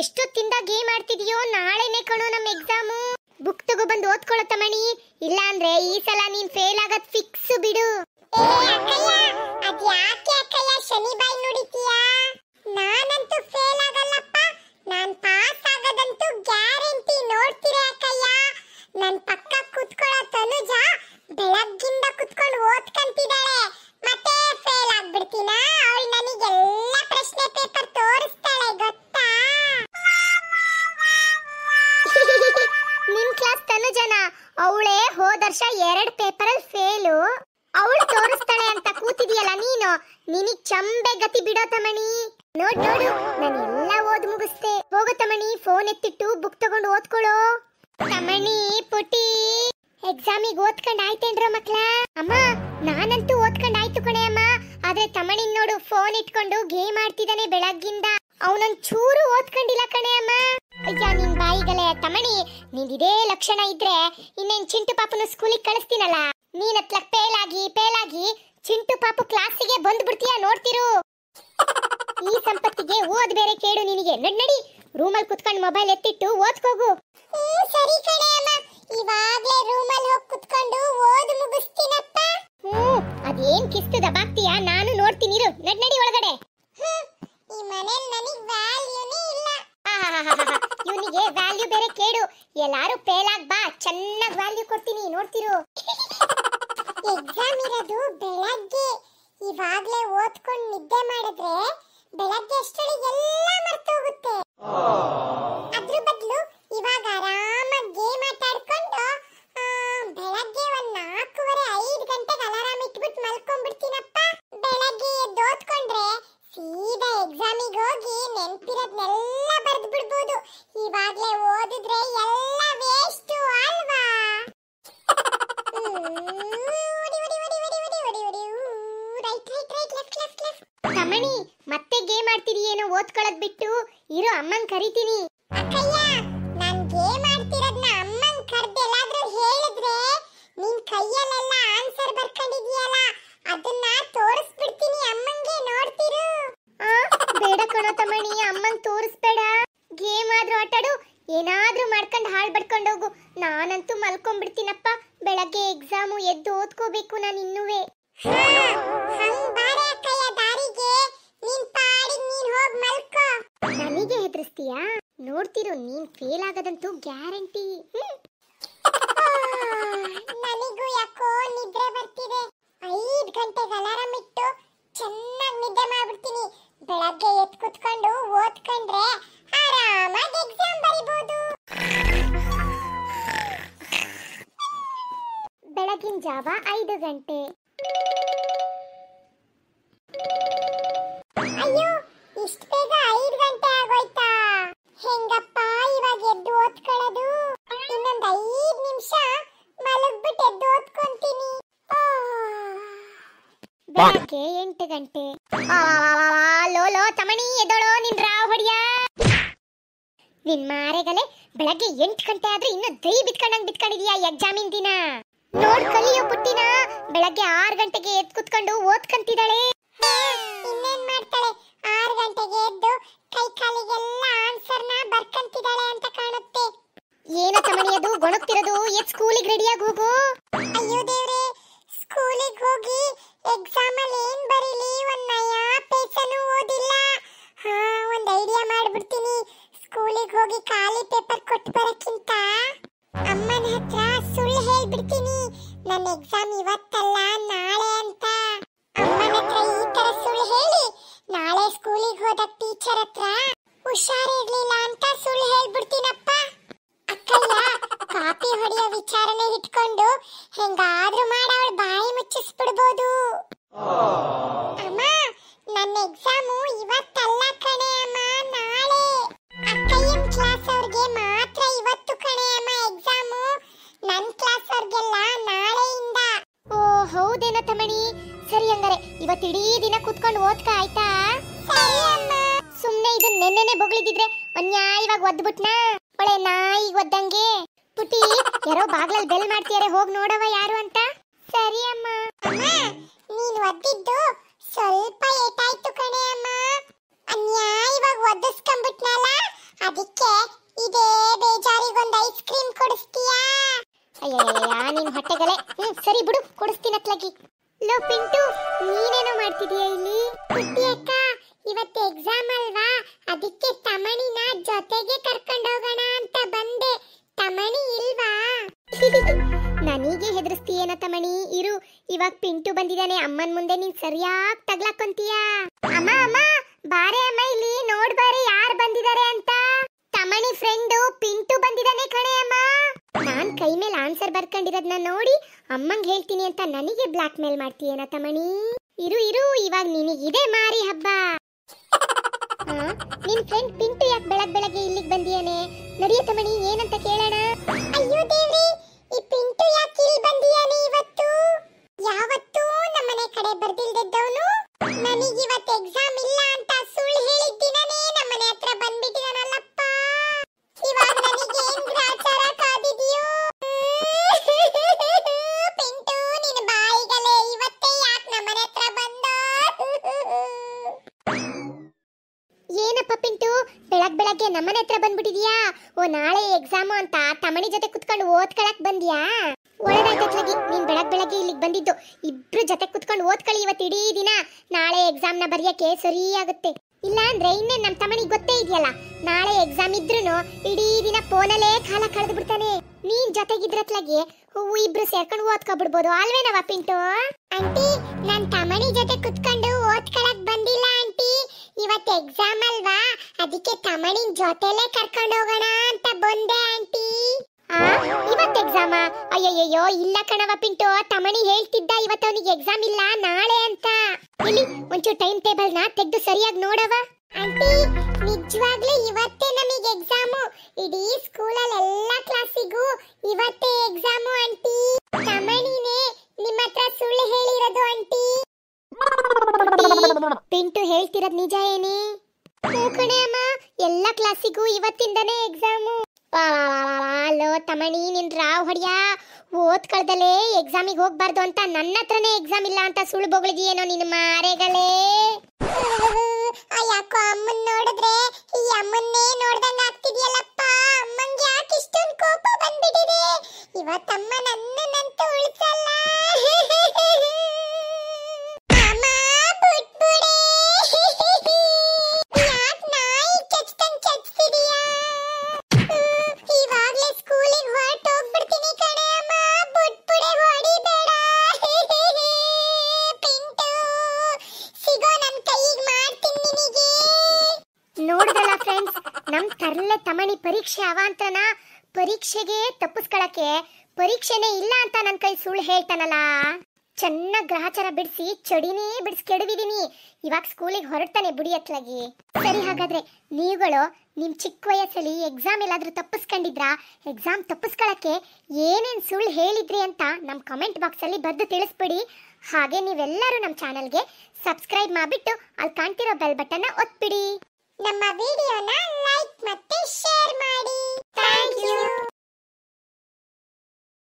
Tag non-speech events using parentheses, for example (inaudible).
ಎಷ್ಟೊತ್ತಿಂದ game ಆಡ್ತಿದ್ಯೋ ನಾಳೆನೆ ಕಣೋ ನಮ್ಮ ಎಕ್ಸಾಮು ಬುಕ್ ಬಂದು ಓದ್ಕೊಳ್ಳೋ ತಮಣಿ ಇಲ್ಲ ಅಂದ್ರೆ ಈ ಸಲ ನೀನ್ ಫೇಲ್ ಆಗದ್ ಫಿಕ್ಸ್ ಬಿಡು ಕೊಂಬೆ ಗತಿ ಬಿಡೋ ತಮಣಿ ನೋಡ್ ನೋಡು ನಾನು ಎಲ್ಲ ಓದ್ ಮುಗಿಸ್ತೆ ಹೋಗ ತಮಣಿ ಫೋನ್ ಎತ್ತಿಟ್ಟು ಬುಕ್ ತಗೊಂಡು ಓದ್ಕೊಳ್ಳೋ ತಮಣಿ ಪುಟಿ ಎಕ್ಸಾಮಿಗೆ ಓದ್ಕೊಂಡ್ ಆಯ್ತೇನ್ರೋ ಮಕ್ಳ ಅಮ್ಮ ನಾನಂತೂ ಓದ್ಕೊಂಡ್ ಆಯ್ತು ಕಣೆ ಅಮ್ಮ ಆದ್ರೆ ತಮಣಿ ನೋಡು ಫೋನ್ ಇಟ್ಕೊಂಡು ಗೇಮ್ ಆಡ್ತಿದ್ದಾನೆ ಬೆಳಗ್ಗಿಂದ ಅವನೊಂದ್ ಚೂರು ಓದ್ಕೊಂಡಿಲ್ಲ ಕಣೆ ಅಮ್ಮ ಅಯ್ಯ ನಿನ್ ಬಾಯಿಗಲೆ ತಮಣಿ ಇದೇ ಲಕ್ಷಣ ಇದ್ರೆ ಇನ್ನೇನ್ ಚಿಂಟು ಪಾಪನು ಸ್ಕೂಲಿಗೆ ಕಳಿಸ್ತೀನಲ್ಲ ನೀನ್ ಅತ್ಲಕ್ ಪೇಲಾಗಿ ಪೇಲಾಗಿ ಚಿಂಟು ಪಾಪು ಕ್ಲಾಸಿಗೆ ಬಂದ್ಬಿಡ್ತೀಯ ನೋಡ್ತಿರು ಈ ಸಂಪತ್ತಿಗೆ ಓದ್ ಬೇರೆ ಕೇಳು ನಿನಗೆ ನಡ್ ನಡಿ ರೂಮಲ್ಲಿ ಕುತ್ಕೊಂಡು ಮೊಬೈಲ್ ಎತ್ತಿಟ್ಟು ಓದ್ಕೋಗು ಸರಿ ಕಣೆ ಅಮ್ಮ ಇವಾಗ್ಲೇ ರೂಮಲ್ಲಿ ಹೋಗಿ ಕುತ್ಕೊಂಡು ಓದ್ ಮುಗಿಸ್ತೀನಪ್ಪ ಹ್ಮ್ ಅದೇನ್ ಕಿಸ್ತು ದಬಾಕ್ತೀಯ ನಾನು ನೋಡ್ತೀನಿ ಇರು ನಡ್ ನಡಿ ಒಳಗಡೆ ಈ ಮನೇಲಿ ನನಗೆ ವ್ಯಾಲ್ಯೂನೇ ಇಲ್ಲ ಇವನಿಗೆ ವ್ಯಾಲ್ಯೂ ಬೇರೆ ಕೇಳು ಎಲ್ಲಾರು ಫೇಲ್ ಆಗ್ ಬಾ ಚೆನ್ನಾಗಿ ವ್ಯಾಲ್ಯೂ ಕೊಡ್ತೀನಿ ನೋಡ್ತಿರು ಎಕ್ಸಾಮ್ ಇರೋದು ಬೆಳಗ್ಗೆ ಇವಾಗ್ಲೇ ಓದ್ಕೊಂಡು ನಿದ್ದೆ ಮಾಡಿದ್ರೆ ಬೆಳಗ್ಗೆ ಅಷ್ಟರಲ್ಲಿ ಎಲ್ಲ ಮರ್ತೋಗುತ್ತೆ ಅದ್ರ ಮಾಡ್ತಿದೀಯೇನೋ ಓದ್ಕೊಳ್ಳೋದ್ ಬಿಟ್ಟು ಇರೋ ಅಮ್ಮನ್ ಕರಿತೀನಿ ಅಕ್ಕಯ್ಯ ನಾನ್ ಗೇಮ್ ಆಡ್ತಿರೋದ್ನ ಅಮ್ಮನ್ ಕರ್ದು ಹೇಳಿದ್ರೆ ನಿನ್ ಕೈಯಲ್ಲೆಲ್ಲ ಆನ್ಸರ್ ಬರ್ಕೊಂಡಿದೀಯಲ್ಲ ಅದನ್ನ ತೋರಿಸ್ಬಿಡ್ತೀನಿ ಅಮ್ಮಂಗೆ ನೋಡ್ತಿರು ಬೇಡ ಕಣೋ ತಮ್ಮಣಿ ಅಮ್ಮಂಗ್ ತೋರಿಸ್ಬೇಡ ಗೇಮ್ ಆದ್ರೂ ಆಟಾಡು ಏನಾದ್ರೂ ಮಾಡ್ಕೊಂಡು ಹಾಳು ಬಡ್ಕೊಂಡು ಹೋಗು ನಾನಂತೂ ಮಲ್ಕೊಂಡ್ಬಿಡ್ತೀನಪ್ಪ ಬೆಳಗ್ಗೆ ಎಕ್ಸಾಮ್ ಎದ್ದು ಓದ್ಕೋಬೇಕು ನಾನು ಇನ್ನುವೇ ಹಂಗ್ ಮಾಡಿಸ್ತೀಯಾ ನೋಡ್ತಿರೋ ನೀನ್ ಫೇಲ್ ಆಗದಂತೂ ಗ್ಯಾರಂಟಿ (laughs) ನನಗೂ ಯಾಕೋ ನಿದ್ರೆ ಎಂಟು ಗಂಟೆ ಲೋಲೋ ತಮಣಿ ಎದೋಳೋ ನಿನ್ ರಾವ್ ಹೊಡಿಯ ನಿನ್ ಮಾರೆಗಲೆ ಬೆಳಗ್ಗೆ ಎಂಟು ಗಂಟೆ ಆದ್ರೆ ಇನ್ನು ದೈ ಬಿತ್ಕೊಂಡಂಗ್ ಬಿತ್ಕೊಂಡಿದ್ಯಾ ಎಕ್ಸಾಮಿನ್ ದಿನ ನೋಡ್ ಕಲಿಯೋ ಪುಟ್ಟಿನ ಬೆಳಗ್ಗೆ ಆರು ಗಂಟೆಗೆ ಎದ್ದು ಕುತ್ಕೊಂಡು ಓದ್ಕಂತಿದ್ದಾಳೆ ಇನ್ನೇನ್ ಮಾಡ್ತಾಳೆ ಆರು ಗಂಟೆಗೆ ಎದ್ದು ಕೈ ಕಾಲಿಗೆಲ್ಲ ಆನ್ಸರ್ನ ಬರ್ಕಂತಿದ್ದಾಳೆ ಅಂತ ಕಾಣುತ್ತೆ ಏನೋ ತಮಣಿಯದು ಗೊಣಗ್ತಿರೋದು ಎದ್ ಸ್ಕೂಲಿಗೆ ರೆಡಿಯಾಗಿ ಹೋಗು ಅಯ್ಯೋ ಹೋಗಿ ಖಾಲಿ ಪೇಪರ್ ಕೊಟ್ಟು ಬರಕ್ಕಿಂತ ಅಮ್ಮನ ಹತ್ರ ಸುಳ್ಳು ಹೇಳ್ಬಿಡ್ತೀನಿ ನನ್ನ ಎಕ್ಸಾಮ್ ಇವತ್ತಲ್ಲ ನಾಳೆ ಅಂತ ಅಮ್ಮನ ಹತ್ರ ಈ ತರ ಸುಳ್ಳು ಹೇಳಿ ನಾಳೆ ಸ್ಕೂಲಿಗೆ ಹೋದ ಟೀಚರ್ ಹತ್ರ ಹುಷಾರಿರ್ಲಿಲ್ಲ ಅಂತ ಸುಳ್ಳು ಹೇಳ್ಬಿಡ್ತೀನಪ್ಪ ಅಕ್ಕಲ್ಲ ಕಾಪಿ ಹೊಡೆಯೋ ವಿಚಾರನೆ ಇಟ್ಕೊಂಡು ಹೆಂಗಾದ್ರೂ ತಮ್ಮಣಿ ಸರಿ ಹಂಗಾರೆ ಇವತ್ತು ಇಡೀ ದಿನ ಕುತ್ಕೊಂಡು ಓದ್ಕ ಆಯ್ತಾ ಸರಿ ಅಮ್ಮ ಸುಮ್ನೆ ಇದು ನೆನ್ನೆನೆ ಬೊಗಳಿದ್ರೆ ಅನ್ಯಾಯವಾಗಿ ಒದ್ಬಿಟ್ನ ಒಳ್ಳೆ ನಾಯಿ ಒದ್ದಂಗೆ ಪುಟಿ ಯಾರೋ ಬಾಗ್ಲಲ್ಲಿ ಬೆಲ್ ಮಾಡ್ತಿದಾರೆ ಹೋಗ್ ನೋಡವ ಯಾರು ಅಂತ ಸರಿ ಅಮ್ಮ ಅಮ್ಮ ನೀನ್ ಒದ್ದಿದ್ದು ಸ್ವಲ್ಪ ಲೇಟ್ ಆಯ್ತು ಕಣೆ ಅಮ್ಮ ಅನ್ಯಾಯವಾಗಿ ಒದ್ದಿಸ್ಕೊಂಡ್ಬಿಟ್ನಲ್ಲ ಅದಕ್ಕೆ ಇದೇ ಬೇಜಾರಿಗೊಂದು ಐಸ್ ಕ್ರೀಮ್ ಕೊಡಿಸ್ತೀಯಾ ಅಯ್ಯಯ್ಯ ನಿನ್ ಹೊಟ್ಟೆಗಳೇ ಹ್ಮ್ ಸರಿ ಬಿಡು ಕೊಡಿಸ್ತೀನಿ ಅತ್ಲಗಿ ಲೋ ಪಿಂಟು ನೀನೇನೋ ಮಾಡ್ತಿದೀಯ ಇಲ್ಲಿ ಬುದ್ಧಿ ಅಕ್ಕ ಇವತ್ತು ಎಕ್ಸಾಮ್ ಅಲ್ವಾ ಅದಕ್ಕೆ ತಮಣಿನ ಜೊತೆಗೆ ಕರ್ಕೊಂಡು ಹೋಗೋಣ ಅಂತ ಬಂದೆ ತಮಣಿ ಇಲ್ವಾ (laughs) ನನಗೆ ಹೆದರಿಸ್ತೀಯೇನ ತಮಣಿ ಇರು ಇವಾಗ ಪಿಂಟು ಬಂದಿದ್ದಾನೆ ಅಮ್ಮನ್ ಮುಂದೆ ನೀನ್ ಸರಿಯಾಗಿ ತಗ್ಲಾಕೊಂತೀಯ ಅಮ್ಮ ಅಮ್ಮ ಬಾರೆ ಅಮ್ಮ ಇಲ್ಲಿ ನೋಡ್ ಬಾರೆ ಯಾರು ಬಂದಿದ್ದಾರೆ ಅಂತ ತಮಣಿ ಫ್ರೆಂಡು ಪಿಂಟು ಬಂದಿದ್ದಾನೆ ಕಣೆ ಅಮ್ಮ ನಾನ್ ಕೈ ಮೇಲೆ ಆನ್ಸರ್ ಬರ್ಕೊಂಡಿರೋದ್ನ ನೋಡಿ ಅಮ್ಮಂಗ್ ಹೇಳ್ತೀನಿ ಅಂತ ನನಗೆ ಬ್ಲಾಕ್ ಮೇಲ್ ಮಾಡ್ತೀಯೇನ ತಮಣಿ ಇರು ಇರು ಇವಾಗ ನಿನಗಿದೆ ಮಾರಿ ಹಬ್ಬ ನಿನ್ ಫ್ರೆಂಡ್ ಪಿಂಟು ಯಾಕೆ ಬೆಳಗ್ ಬೆಳಗ್ಗೆ ಇಲ್ಲಿಗೆ ಬಂದಿಯಾನೆ ನಡಿಯ ತಮಣಿ ಏನಂತ ಕೇಳೋಣ ಅಯ್ಯೋ ದೇವ್ರಿ ಈ ಪಿಂಟು ಯಾಕೆ ಇಲ್ಲಿ ಬಂದಿಯಾನೆ ಇವತ್ತು ಯಾವತ್ತೂ ನಮ್ಮನೆ ಕಡೆ ಬರ್ದಿಲ್ದಿದ್ದವನು ನನಗೆ ಇವತ್ತು ಎಕ್ಸಾಮ್ ಬೆಳಗ್ ಬೆಳಗ್ಗೆ ನಮ್ಮನೆ ಹತ್ರ ಬಂದ್ಬಿಟ್ಟಿದ್ಯಾ ಓ ನಾಳೆ ಎಕ್ಸಾಮು ಅಂತ ತಮಣಿ ಜೊತೆ ಕುತ್ಕೊಂಡು ಓದ್ಕೊಳಕ್ ಬಂದ್ಯಾ ಒಳ್ಳೇದಾಯ್ತತ್ಲಾಗಿ ನೀನ್ ಬೆಳಗ್ ಬೆಳಗ್ಗೆ ಇಲ್ಲಿಗೆ ಬಂದಿದ್ದು ಇಬ್ರು ಜೊತೆ ಕುತ್ಕೊಂಡು ಓದ್ಕೊಳ್ಳಿ ಇವತ್ತು ಇಡೀ ದಿನ ನಾಳೆ ಎಕ್ಸಾಮ್ ಬರೆಯಕ್ಕೆ ಸರಿ ಆಗುತ್ತೆ ಇಲ್ಲ ಅಂದ್ರೆ ಇನ್ನೇ ನಮ್ಮ ತಮ್ಮನಿಗೆ ಗೊತ್ತೇ ಇದೆಯಲ್ಲ ನಾಳೆ ಎಕ್ಸಾಮ್ ಇದ್ರು ಇಡೀ ದಿನ ಫೋನಲ್ಲೇ ಕಾಲ ಕಳೆದು ಬಿಡ್ತಾನೆ ನೀನ್ ಜೊತೆಗಿದ್ರತ್ಲಾಗೆ ಹೂ ಇಬ್ರು ಸೇರ್ಕೊಂಡು ಓದ್ಕೊಬಿಡ್ಬೋದು ಅಲ್ವೇನವ ಪಿಂಟು ಆಂಟಿ ನನ್ ತಮ್ಮನಿ ಜೊತೆ ಕುತ್ಕೊಂಡು ಓದ್ಕೊಳಕ್ ಬಂದಿಲ್ಲ ಆಂಟಿ ಇವತ್ತು ಎಕ್ಸಾಮ್ ಅಲ್ವಾ ಅದಕ್ಕೆ ತಮಣಿನ್ ಜೊತೆಲೆ ಕರ್ಕೊಂಡು ಹೋಗೋಣ ಅಂತ ಬಂದೆ ಆಂಟಿ ಆ ಇವತ್ತು ಎಕ್ಸಾಮ ಅಯ್ಯಯ್ಯೋ ಇಲ್ಲ ಕಣವ ಪಿಂಟು ತಮಣಿ ಹೇಳ್ತಿದ್ದ ಇವತ್ತು ಅವನಿಗೆ ಎಕ್ಸಾಮ್ ಇಲ್ಲ ನಾಳೆ ಅಂತ ಇಲ್ಲಿ ಒಂಚೂರು ಟೈಮ್ ಟೇಬಲ್ ನಾ ತೆಗೆದು ಸರಿಯಾಗಿ ನೋಡವ ಆಂಟಿ ನಿಜವಾಗ್ಲೂ ಇವತ್ತೇ ನಮಗೆ ಎಕ್ಸಾಮು ಇಡೀ ಸ್ಕೂಲಲ್ಲಿ ಎಲ್ಲಾ ಕ್ಲಾಸಿಗೂ ಇವತ್ತೇ ಎಕ್ಸಾಮು ಆಂಟಿ ತಮಣಿನೇ ನಿಮ್ಮತ್ರ ಹತ್ರ ಸುಳ್ಳು ಹೇಳಿರೋದು ಆಂಟಿ ಪಿಂಟು ಹೇಳ್ತಿರೋದು ನಿಜ ಏನೇ ಅಮ್ಮ ಎಲ್ಲ ಕ್ಲಾಸಿಗೂ ಇವತ್ತಿಂದನೇ ಎಕ್ಸಾಮು ಅಲ್ಲೋ ತಮಣಿ ನಿನ್ ರಾವ್ ಹೊಡಿಯ ಓದ್ ಕಳ್ದಲೇ ಎಕ್ಸಾಮಿಗೆ ಹೋಗ್ಬಾರ್ದು ಅಂತ ನನ್ನ ಹತ್ರನೇ ಎಕ್ಸಾಮ್ ಇಲ್ಲ ಅಂತ ಸುಳ್ಳು ಬೊಗಳಿದೆಯೇನೋ ನಿನ್ನ ಮಾರೆಗಳೇ ಯಾಕೋ ಅಮ್ಮನ್ ನೋಡಿದ್ರೆ ಈ ಅಮ್ಮನ್ನೇ ನೋಡ್ದಂಗ ಆಗ್ತಿದ್ಯಲ್ಲಪ್ಪ ಅಮ್ಮಂಗೆ ಯಾಕೆ ಇಷ್ಟೊಂದು ಕೋಪ ಬಂದ್ಬಿಟ್ಟಿದೆ ಇವತ್ತಮ್ಮ ನನ್ನ ರಮಣಿ ಪರೀಕ್ಷೆ ಅವಾಂತನ ಪರೀಕ್ಷೆಗೆ ತಪ್ಪಿಸ್ಕೊಳಕ್ಕೆ ಪರೀಕ್ಷೆನೇ ಇಲ್ಲ ಅಂತ ನನ್ನ ಕೈ ಸುಳ್ಳು ಹೇಳ್ತಾನಲ್ಲ ಚೆನ್ನಾಗಿ ಗ್ರಹಚಾರ ಬಿಡಿಸಿ ಚಡಿನೇ ಬಿಡಿಸಿ ಕೆಡವಿದೀನಿ ಇವಾಗ ಸ್ಕೂಲಿಗೆ ಹೊರಡ್ತಾನೆ ಅತ್ಲಾಗಿ ಸರಿ ಹಾಗಾದ್ರೆ ನೀವುಗಳು ನಿಮ್ಮ ಚಿಕ್ಕ ವಯಸ್ಸಲ್ಲಿ ಎಕ್ಸಾಮ್ ಎಲ್ಲಾದರೂ ತಪ್ಪಿಸ್ಕೊಂಡಿದ್ರಾ ಎಕ್ಸಾಮ್ ತಪ್ಪಿಸ್ಕೊಳಕ್ಕೆ ಏನೇನು ಸುಳ್ಳು ಹೇಳಿದ್ರಿ ಅಂತ ನಮ್ಮ ಕಮೆಂಟ್ ಬಾಕ್ಸಲ್ಲಿ ಬರೆದು ತಿಳಿಸ್ಬಿಡಿ ಹಾಗೆ ನೀವೆಲ್ಲರೂ ನಮ್ಮ ಚಾನಲ್ಗೆ ಸಬ್ಸ್ಕ್ರೈಬ್ ಮಾಡಿಬಿಟ್ಟು ಅಲ್ಲಿ ಕಾಣ್ತಿರೋ ಬೆಲ್ ಬಟನ್ ಒತ್ಬಿಡಿ ನಮ್ಮ ವಿಡಿಯೋನ ಲೈಕ್ ಮತ್ತೆ ಶೇರ್ ಮಾಡಿ ಥ್ಯಾಂಕ್ ಯು